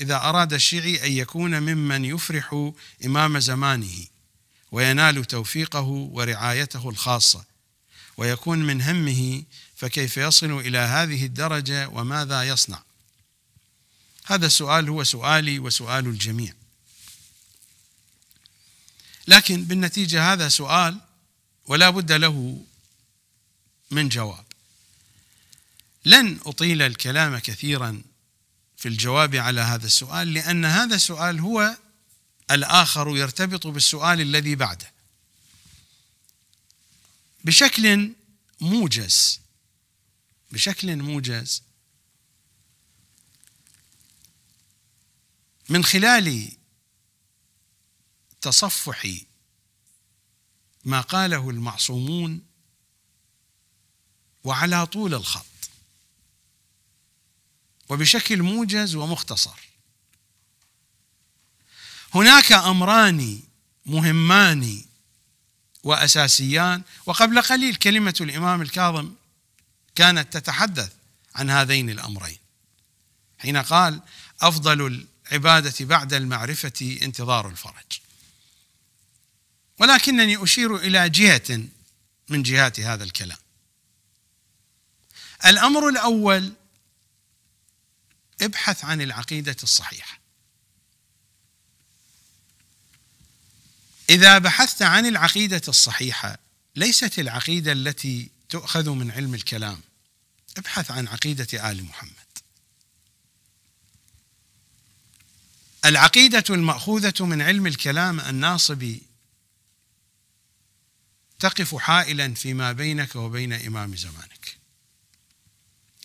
إذا أراد الشيعي أن يكون ممن يفرح إمام زمانه وينال توفيقه ورعايته الخاصة ويكون من همه فكيف يصل إلى هذه الدرجة وماذا يصنع هذا السؤال هو سؤالي وسؤال الجميع لكن بالنتيجة هذا سؤال ولا بد له من جواب لن أطيل الكلام كثيرا في الجواب على هذا السؤال لأن هذا السؤال هو الآخر يرتبط بالسؤال الذي بعده بشكل موجز بشكل موجز من خلال تصفح ما قاله المعصومون وعلى طول الخط وبشكل موجز ومختصر هناك امران مهمان واساسيان وقبل قليل كلمه الامام الكاظم كانت تتحدث عن هذين الامرين حين قال افضل العباده بعد المعرفه انتظار الفرج ولكنني اشير الى جهه من جهات هذا الكلام الامر الاول ابحث عن العقيدة الصحيحة إذا بحثت عن العقيدة الصحيحة ليست العقيدة التي تؤخذ من علم الكلام ابحث عن عقيدة آل محمد العقيدة المأخوذة من علم الكلام الناصبي تقف حائلا فيما بينك وبين إمام زمانك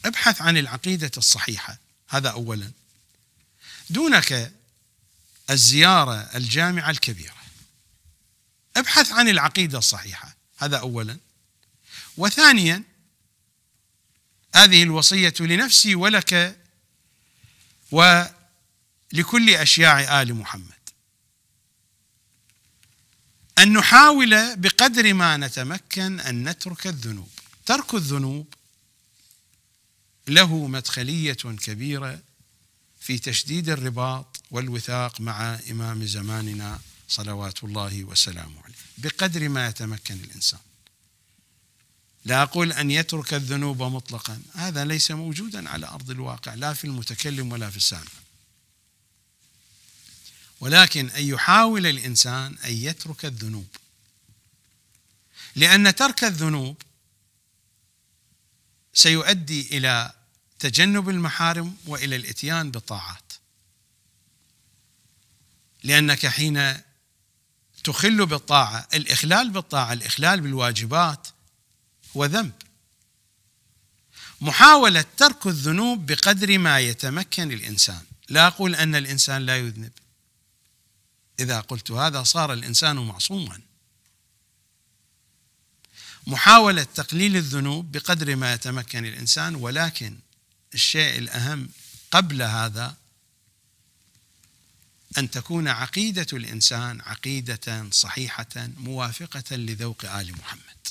ابحث عن العقيدة الصحيحة هذا اولا دونك الزياره الجامعه الكبيره ابحث عن العقيده الصحيحه هذا اولا وثانيا هذه الوصيه لنفسي ولك ولكل اشياع ال محمد ان نحاول بقدر ما نتمكن ان نترك الذنوب ترك الذنوب له مدخلية كبيرة في تشديد الرباط والوثاق مع إمام زماننا صلوات الله وسلامه عليه بقدر ما يتمكن الإنسان لا أقول أن يترك الذنوب مطلقا هذا ليس موجودا على أرض الواقع لا في المتكلم ولا في السامع ولكن أن يحاول الإنسان أن يترك الذنوب لأن ترك الذنوب سيؤدي إلى تجنب المحارم والى الاتيان بالطاعات لانك حين تخل بالطاعه الاخلال بالطاعه الاخلال بالواجبات هو ذنب محاوله ترك الذنوب بقدر ما يتمكن الانسان لا اقول ان الانسان لا يذنب اذا قلت هذا صار الانسان معصوما محاولة تقليل الذنوب بقدر ما يتمكن الإنسان ولكن الشيء الأهم قبل هذا أن تكون عقيدة الإنسان عقيدة صحيحة موافقة لذوق آل محمد